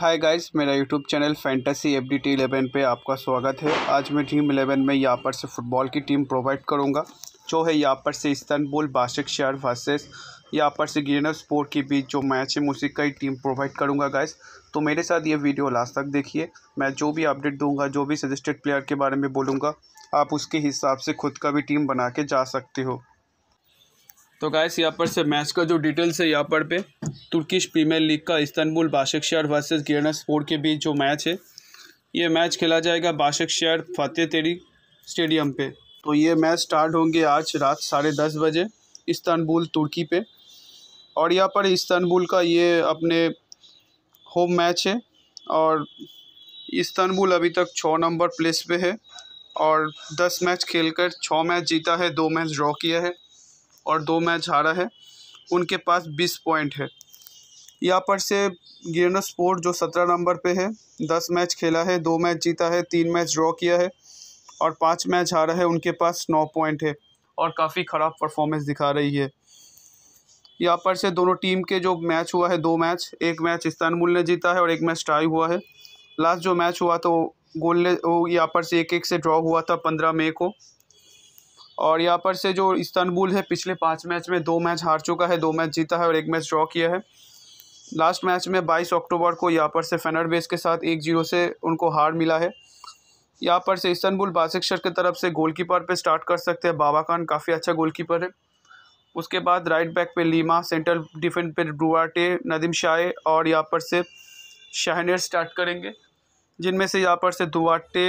हाय guys मेरा YouTube channel fantasy F D T eleven पर आपका स्वागत है आज मैं टीम इलेवन में यहाँ पर से फुटबॉल की टीम प्रोवाइड करूँगा जो है यहाँ पर से इस्तानबुल बाशिक शहर वर्सेस यहाँ पर से ग्रीन स्पोर्ट के बीच जो मैच है मैं उसी का ही टीम प्रोवाइड करूँगा गाइस तो मेरे साथ ये वीडियो लास्ट तक देखिए मैं जो भी अपडेट दूँगा जो भी सजेस्टेड प्लेयर के बारे में बोलूँगा आप उसके हिसाब से खुद का भी टीम बना के जा सकते हो तो गाइस यहाँ पर से मैच का जो डिटेल्स है यहाँ पर पे तुर्किश प्रीमियर लीग का इस्तानबुल बाशक शहर वर्सेज गिरना स्पोर्ट के बीच जो मैच है ये मैच खेला जाएगा बाशक शहर फतेह तेरी स्टेडियम पे तो ये मैच स्टार्ट होंगे आज रात साढ़े दस बजे इस्तानबुल तुर्की पे और यहाँ पर इस्तानबुल का ये अपने होम मैच है और इस्तानबुल अभी तक छः नंबर प्लेस पर है और दस मैच खेल छः मैच जीता है दो मैच ड्रॉ किया है और दो मैच हारा है उनके पास बीस पॉइंट है यहाँ पर से गिरन स्पोर्ट जो सत्रह नंबर पे है दस मैच खेला है दो मैच जीता है तीन मैच ड्रॉ किया है और पांच मैच हारा है उनके पास नौ पॉइंट है और काफ़ी ख़राब परफॉर्मेंस दिखा रही है यहाँ पर से दोनों टीम के जो मैच हुआ है दो मैच एक मैच इस्तानबुल ने जीता है और एक मैच ट्राई हुआ है लास्ट जो मैच हुआ तो गोल ने यहाँ पर से एक एक से ड्रॉ हुआ था पंद्रह मई को और यहाँ पर से जो इस्तानबुल है पिछले पाँच मैच में दो मैच हार चुका है दो मैच जीता है और एक मैच ड्रॉ किया है लास्ट मैच में 22 अक्टूबर को यहाँ पर से फेनर बेस के साथ एक जीरो से उनको हार मिला है यहाँ पर से इस्तानबुल बासिक्शर की तरफ से गोलकीपर पे स्टार्ट कर सकते हैं बाबा खान काफ़ी अच्छा गोलकीपर है उसके बाद राइट बैक पे लीमा सेंट्रल डिफेंस पे डुआटे नदीम शाह और यहाँ पर से शाहनेर स्टार्ट करेंगे जिनमें से यहाँ पर से दुआटे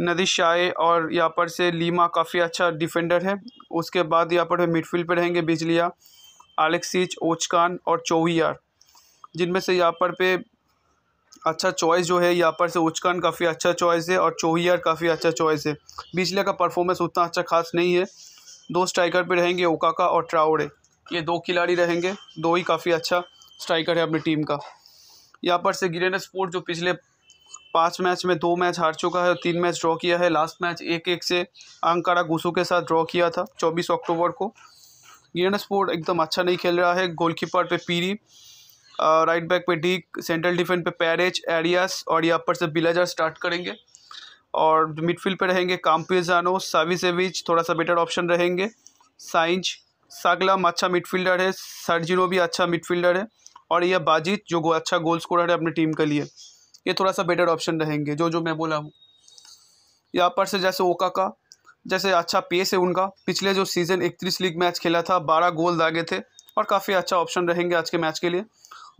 नदी शाये और यहाँ पर से लीमा काफ़ी अच्छा डिफेंडर है उसके बाद यहाँ पर मिडफील्ड पे रहेंगे बिजलिया एलेक्सिच ओचकान और चोहियार जिनमें से यहाँ पर पे अच्छा चॉइस जो है यहाँ पर से ओचकान काफ़ी अच्छा चॉइस है और चोहियार काफ़ी अच्छा चॉइस है बिजलिया का परफॉर्मेंस उतना अच्छा खास नहीं है दो स्ट्राइकर पर रहेंगे ओकाका और ट्राउडे ये दो खिलाड़ी रहेंगे दो ही काफ़ी अच्छा स्ट्राइकर है अपनी टीम का यहाँ पर से गिरेन स्पोर्ट जो पिछले पाँच मैच में दो मैच हार चुका है तीन मैच ड्रॉ किया है लास्ट मैच एक एक से अंकारा गुसू के साथ ड्रॉ किया था चौबीस अक्टूबर को गिरन स्पोर्ट एकदम अच्छा नहीं खेल रहा है गोलकीपर पे पीरी राइट बैक पे डीक सेंट्रल डिफेंस पे पैरेज एरियास और यहाँ पर से बिलाजर स्टार्ट करेंगे और मिडफील्ड पे रहेंगे काम्पिजानो साविसेविच थोड़ा सा बेटर ऑप्शन रहेंगे साइंज सागलाम अच्छा मिडफील्डर है सर्जिनो भी अच्छा मिडफील्डर है और यह बाजीत जो अच्छा गोल स्कोरर है अपनी टीम के लिए ये थोड़ा सा बेटर ऑप्शन रहेंगे जो जो मैं बोला हूँ यहाँ पर से जैसे ओका का जैसे अच्छा पेस है उनका पिछले जो सीज़न इकतीस लीग मैच खेला था बारह गोल दागे थे और काफ़ी अच्छा ऑप्शन रहेंगे आज के मैच के लिए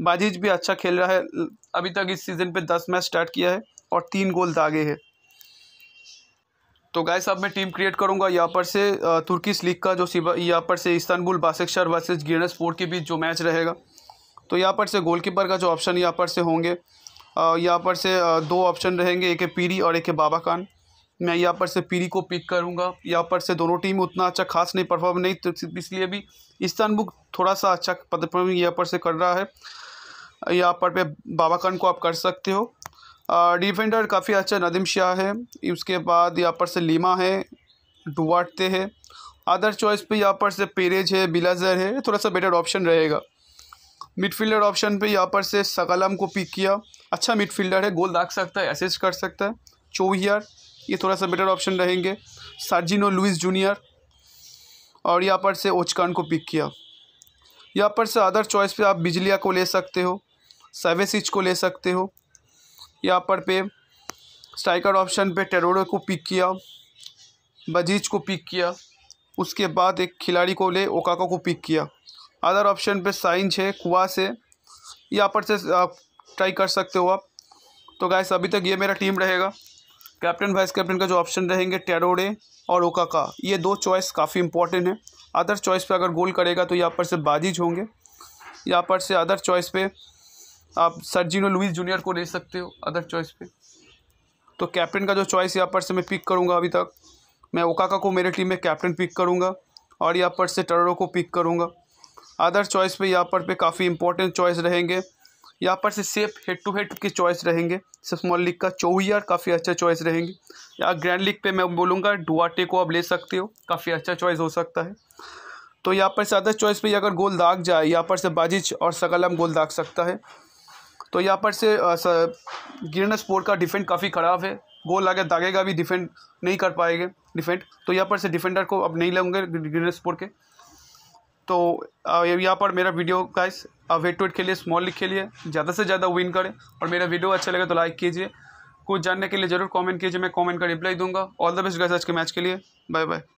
बाजीज भी अच्छा खेल रहा है अभी तक इस सीज़न पे दस मैच स्टार्ट किया है और तीन गोल दागे है तो गाय साहब मैं टीम क्रिएट करूंगा यहाँ पर से तुर्किस लीग का जो यहाँ पर से इस्तानबुल बासेक्शर वर्सेज गिरनस्पोर्ट के बीच जो मैच रहेगा तो यहाँ पर से गोलकीपर का जो ऑप्शन यहाँ पर से होंगे यहाँ पर से दो ऑप्शन रहेंगे एक है पीरी और एक है बाबा खान मैं यहाँ पर से पीरी को पिक करूँगा यहाँ पर से दोनों टीम उतना अच्छा खास नहीं परफॉर्म नहीं तो इसलिए भी इस्तानबुक थोड़ा सा अच्छा परफॉर्मिंग यहाँ पर से कर रहा है यहाँ पर पे बाबा खान को आप कर सकते हो डिफेंडर काफ़ी अच्छा नदीम शाह है उसके बाद यहाँ पर से लीमा है डुवाटते है अदर चॉइस पे यहाँ पर से पेरेज है बिलाजर है थोड़ा सा बेटर ऑप्शन रहेगा मिडफील्डर ऑप्शन पे यहाँ पर से सकलम को पिक किया अच्छा मिडफील्डर है गोल दाग सकता है असिस्ट कर सकता है चोहियर ये थोड़ा सा बेटर ऑप्शन रहेंगे सार्जिनो लुइस जूनियर और यहाँ पर से ओचकान को पिक किया यहाँ पर से अदर चॉइस पे आप बिजलिया को ले सकते हो सवे को ले सकते हो यहाँ पर पे स्ट्राइकर ऑप्शन पे टेरोडो को पिक किया बजीज को पिक किया उसके बाद एक खिलाड़ी को ले ओकाको को पिक किया अदर ऑप्शन पे साइंस है कुआ से यहाँ पर से ट्राई कर सकते हो आप तो गाइस अभी तक ये मेरा टीम रहेगा कैप्टन वाइस कैप्टन का जो ऑप्शन रहेंगे टेरोडे और ओकाका ये दो चॉइस काफ़ी इंपॉर्टेंट है अदर चॉइस पे अगर गोल करेगा तो यहाँ पर से बाजिज होंगे यहाँ पर से अदर चॉइस पे आप सर्जिनो लुइस जूनियर को ले सकते हो अदर चॉइस पे तो कैप्टन का जो चॉइस यहाँ पर से मैं पिक करूँगा अभी तक मैं ओकाका को मेरे टीम में कैप्टन पिक करूँगा और यहाँ पर से टेरोडो को पिक करूँगा अदर चॉइस पर यहाँ पर पे काफ़ी इंपॉर्टेंट चॉइस रहेंगे यहाँ पर से सेफ हेड टू हेड की चॉइस रहेंगे सिर्फ स्मॉल लीग का चौहार काफ़ी अच्छा चॉइस रहेंगे या ग्रैंड लीग पे मैं बोलूँगा डुआटे को आप ले सकते हो काफ़ी अच्छा चॉइस हो सकता है तो यहाँ पर से अदर चॉइस पे अगर गोल दाग जाए यहाँ पर से बाजिज और सकलम गोल दाग सकता है तो यहाँ पर से गिरना स्पोर्ट का डिफेंड काफ़ी ख़राब है गोल आगे दागेगा भी डिफेंड नहीं कर पाएंगे डिफेंड तो यहाँ पर से डिफेंडर को अब नहीं लेंगे गिरन स्पोर्ट के तो यहाँ पर मेरा वीडियो गाइस वेट वेट खेलिए स्मॉल लिख खेलिए ज़्यादा से ज़्यादा विन करें और मेरा वीडियो अच्छा लगे तो लाइक कीजिए कुछ जानने के लिए ज़रूर कमेंट कीजिए मैं कमेंट का रिप्लाई दूंगा ऑल द बेस्ट गाइस आज के मैच के लिए बाय बाय